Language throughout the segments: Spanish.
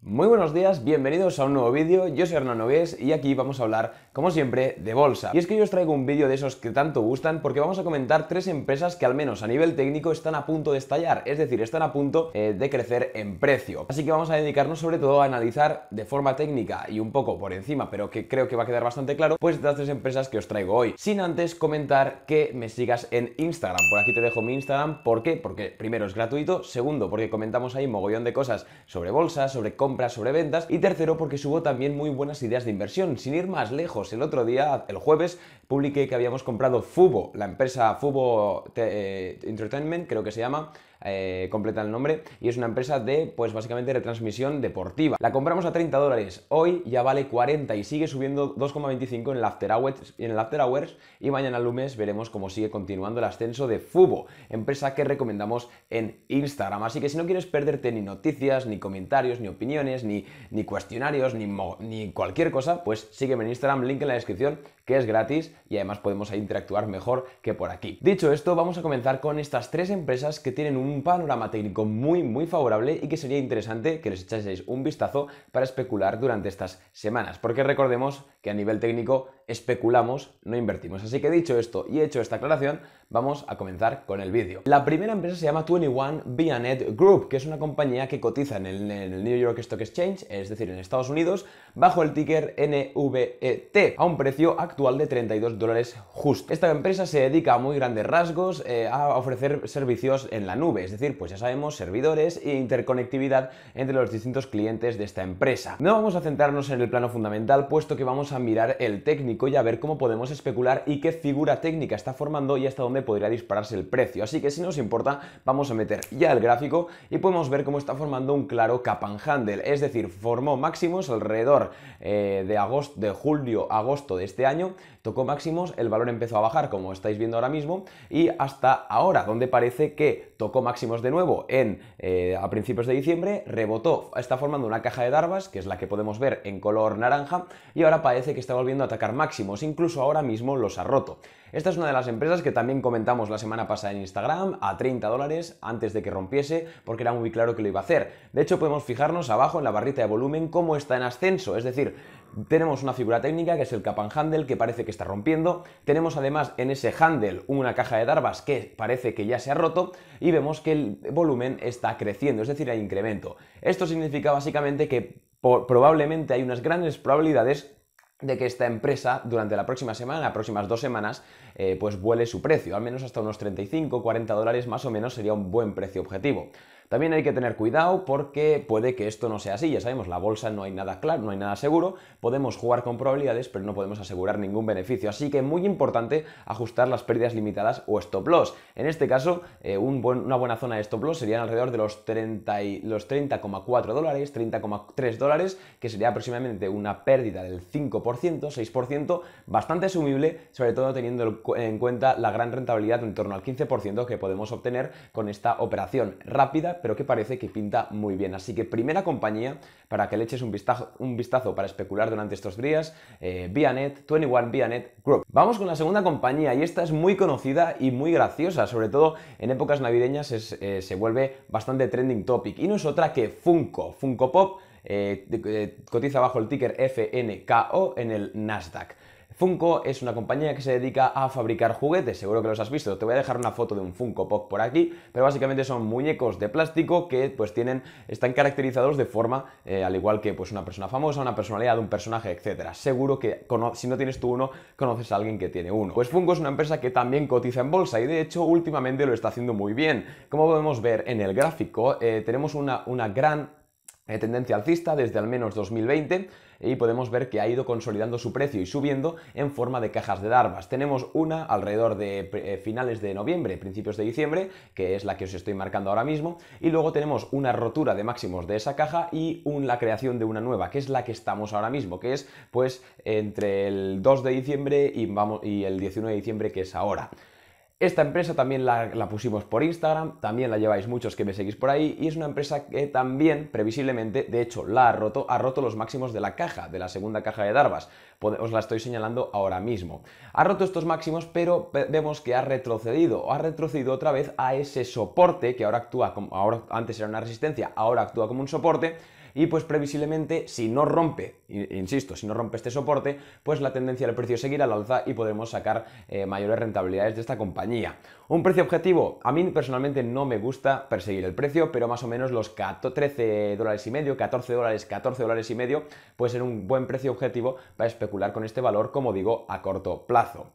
Muy buenos días, bienvenidos a un nuevo vídeo, yo soy Hernán Nogués y aquí vamos a hablar, como siempre, de bolsa. Y es que yo os traigo un vídeo de esos que tanto gustan porque vamos a comentar tres empresas que al menos a nivel técnico están a punto de estallar, es decir, están a punto eh, de crecer en precio. Así que vamos a dedicarnos sobre todo a analizar de forma técnica y un poco por encima, pero que creo que va a quedar bastante claro, pues estas tres empresas que os traigo hoy. Sin antes comentar que me sigas en Instagram, por aquí te dejo mi Instagram, ¿por qué? Porque primero es gratuito, segundo porque comentamos ahí mogollón de cosas sobre bolsa, sobre cómo compras sobre ventas y tercero porque subo también muy buenas ideas de inversión. Sin ir más lejos, el otro día, el jueves, publiqué que habíamos comprado Fubo, la empresa Fubo eh, Entertainment, creo que se llama, eh, completa el nombre, y es una empresa de, pues básicamente, retransmisión deportiva. La compramos a 30 dólares, hoy ya vale 40 y sigue subiendo 2,25 en, el after hours, en y mañana lunes veremos cómo sigue continuando el ascenso de Fubo, empresa que recomendamos en Instagram. Así que si no quieres perderte ni noticias, ni comentarios, ni opiniones, ni, ni cuestionarios, ni, cualquier cosa, pues sígueme en Instagram, link en la descripción, que es gratis y además podemos interactuar mejor que por aquí. Dicho esto, vamos a comenzar con estas tres empresas que tienen un un panorama técnico muy muy favorable y que sería interesante que les echaseis un vistazo para especular durante estas semanas, porque recordemos que a nivel técnico especulamos, no invertimos. Así que dicho esto y hecho esta aclaración, vamos a comenzar con el vídeo. La primera empresa se llama 21 Bianet Group, que es una compañía que cotiza en el, New York Stock Exchange, es decir, en Estados Unidos, bajo el ticker NVET, a un precio actual de 32 dólares justo. Esta empresa se dedica a muy grandes rasgos eh, a ofrecer servicios en la nube, es decir, pues ya sabemos, servidores e interconectividad entre los distintos clientes de esta empresa. No vamos a centrarnos en el plano fundamental, puesto que vamos a mirar el técnico y a ver cómo podemos especular y qué figura técnica está formando y hasta dónde podría dispararse el precio. Así que si nos importa, vamos a meter ya el gráfico y podemos ver cómo está formando un claro cap and es decir, formó máximos alrededor eh, de agosto, de julio, agosto de este año, tocó máximos, el valor empezó a bajar como estáis viendo ahora mismo y hasta ahora, donde parece que tocó máximos de nuevo en, eh, a principios de diciembre, rebotó, está formando una caja de darbas, que es la que podemos ver en color naranja, y ahora parece que está volviendo a atacar máximos incluso ahora mismo los ha roto. Esta es una de las empresas que también comentamos la semana pasada en Instagram, a 30 dólares antes de que rompiese, porque era muy claro que lo iba a hacer. De hecho, podemos fijarnos abajo en la barrita de volumen cómo está en ascenso, es decir, tenemos una figura técnica que es el Capan Handle que parece que está rompiendo, tenemos además en ese handle una caja de Darbas que parece que ya se ha roto y vemos que el volumen está creciendo, es decir, hay incremento. Esto significa básicamente que probablemente hay unas grandes probabilidades de que esta empresa durante la próxima semana, las próximas dos semanas, eh, pues vuele su precio, al menos hasta unos 35, 40 dólares más o menos sería un buen precio objetivo. También hay que tener cuidado porque puede que esto no sea así, ya sabemos, la bolsa no hay nada claro, no hay nada seguro, podemos jugar con probabilidades, pero no podemos asegurar ningún beneficio, así que muy importante ajustar las pérdidas limitadas o stop loss. En este caso, eh, una buena zona de stop loss serían alrededor de los 30,4 los dólares, 30,3 dólares, que sería aproximadamente una pérdida del 5%, 6%, bastante asumible, sobre todo teniendo en cuenta la gran rentabilidad en torno al 15% que podemos obtener con esta operación rápida pero que parece que pinta muy bien. Así que primera compañía para que le eches un vistazo, un vistazo para especular durante estos días, Bianet, eh, 21 Bianet Group. Vamos con la segunda compañía y esta es muy conocida y muy graciosa, sobre todo en épocas navideñas eh, se vuelve bastante trending topic y no es otra que Funko, Funko Pop. Eh, cotiza bajo el ticker FNKO en el Nasdaq. Funko es una compañía que se dedica a fabricar juguetes, seguro que los has visto. Te voy a dejar una foto de un Funko Pop por aquí, pero básicamente son muñecos de plástico que pues tienen, están caracterizados de forma eh, al igual que pues una persona famosa, una personalidad, un personaje, etc. Seguro que si no tienes tú uno, conoces a alguien que tiene uno. Pues Funko es una empresa que también cotiza en bolsa y de hecho últimamente lo está haciendo muy bien. Como podemos ver en el gráfico, eh, tenemos una, una gran eh, tendencia alcista desde al menos 2020 y podemos ver que ha ido consolidando su precio y subiendo en forma de cajas de darvas. Tenemos una alrededor de eh, finales de noviembre, principios de diciembre, que es la que os estoy marcando ahora mismo, y luego tenemos una rotura de máximos de esa caja y la creación de una nueva, que es la que estamos ahora mismo, que es pues entre el 2 de diciembre y, y el 19 de diciembre, que es ahora. Esta empresa también la, pusimos por Instagram, también la lleváis muchos que me seguís por ahí y es una empresa que también, previsiblemente, de hecho, la ha roto, ha roto los máximos de la caja, de la segunda caja de Darvas. Os la estoy señalando ahora mismo. Ha roto estos máximos, pero vemos que ha retrocedido, o ha retrocedido otra vez a ese soporte que ahora actúa como, ahora, antes era una resistencia, ahora actúa como un soporte y pues previsiblemente si no rompe, insisto, si no rompe este soporte, pues la tendencia del precio seguirá al alza y podremos sacar eh, mayores rentabilidades de esta compañía. Un precio objetivo, a mí personalmente no me gusta perseguir el precio, pero más o menos los 13 dólares y medio, 14 dólares, 14 dólares y medio, puede ser un buen precio objetivo para especular con este valor, como digo, a corto plazo.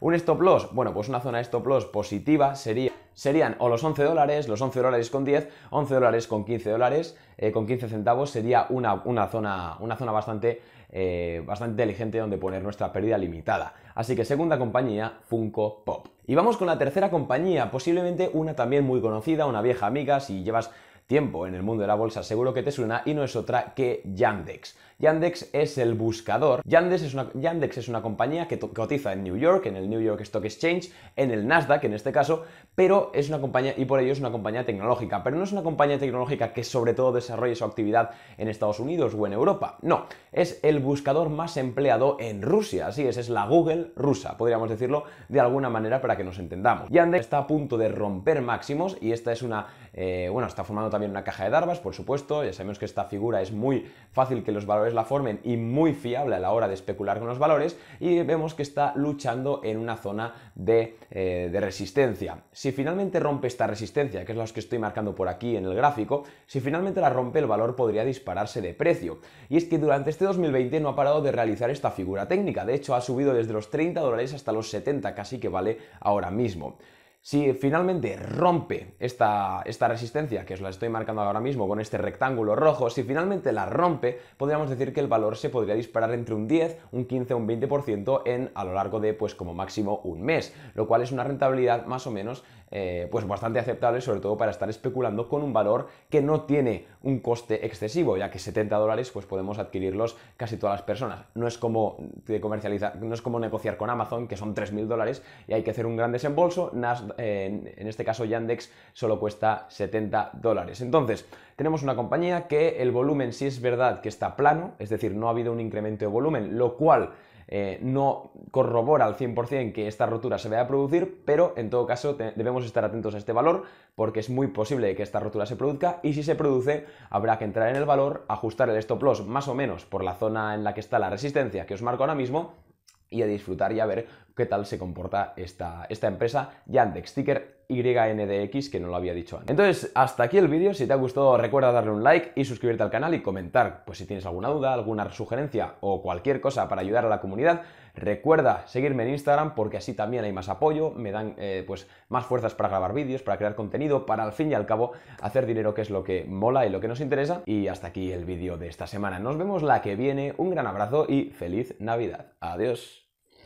Un stop loss, bueno, pues una zona de stop loss positiva sería serían o los 11 dólares, los 11 dólares con 10, 11 dólares con 15 dólares, eh, con 15 centavos sería una, zona, una zona bastante, eh, bastante inteligente donde poner nuestra pérdida limitada. Así que segunda compañía, Funko Pop. Y vamos con la tercera compañía, posiblemente una también muy conocida, una vieja amiga, si llevas tiempo en el mundo de la bolsa seguro que te suena y no es otra que Yandex. Yandex es el buscador. Yandex es una, Yandex es una compañía que cotiza en New York, en el New York Stock Exchange, en el Nasdaq en este caso, pero es una compañía y por ello es una compañía tecnológica. Pero no es una compañía tecnológica que sobre todo desarrolle su actividad en Estados Unidos o en Europa. No, es el buscador más empleado en Rusia. Así es, es la Google rusa, podríamos decirlo de alguna manera para que nos entendamos. Yandex está a punto de romper máximos y esta es una eh, bueno, está formando también una caja de Darvas, por supuesto. Ya sabemos que esta figura es muy fácil que los valores la formen y muy fiable a la hora de especular con los valores. Y vemos que está luchando en una zona de, eh, de resistencia. Si finalmente rompe esta resistencia, que es la que estoy marcando por aquí en el gráfico, si finalmente la rompe, el valor podría dispararse de precio. Y es que durante este 2020 no ha parado de realizar esta figura técnica. De hecho, ha subido desde los 30 dólares hasta los 70 casi que vale ahora mismo. Si finalmente rompe esta, esta resistencia, que os la estoy marcando ahora mismo con este rectángulo rojo, si finalmente la rompe, podríamos decir que el valor se podría disparar entre un 10, un 15, un 20% en a lo largo de, pues como máximo, un mes, lo cual es una rentabilidad más o menos eh, pues bastante aceptable, sobre todo para estar especulando con un valor que no tiene un coste excesivo, ya que 70 dólares pues podemos adquirirlos casi todas las personas. No es como comercializar, no es como negociar con Amazon, que son 3.000 dólares y hay que hacer un gran desembolso. en este caso Yandex solo cuesta 70 dólares. Entonces, tenemos una compañía que el volumen si es verdad que está plano, es decir, no ha habido un incremento de volumen, lo cual eh, no corrobora al 100% que esta rotura se vaya a producir, pero en todo caso debemos estar atentos a este valor porque es muy posible que esta rotura se produzca y si se produce habrá que entrar en el valor, ajustar el stop loss más o menos por la zona en la que está la resistencia que os marco ahora mismo y a disfrutar y a ver qué tal se comporta esta, esta empresa Yandex, ticker YNDX, que no lo había dicho antes. Entonces, hasta aquí el vídeo. Si te ha gustado, recuerda darle un like y suscribirte al canal y comentar, pues si tienes alguna duda, alguna sugerencia o cualquier cosa para ayudar a la comunidad. Recuerda seguirme en Instagram porque así también hay más apoyo, me dan eh, pues más fuerzas para grabar vídeos, para crear contenido, para al fin y al cabo hacer dinero que es lo que mola y lo que nos interesa. Y hasta aquí el vídeo de esta semana. Nos vemos la que viene. Un gran abrazo y feliz Navidad. Adiós.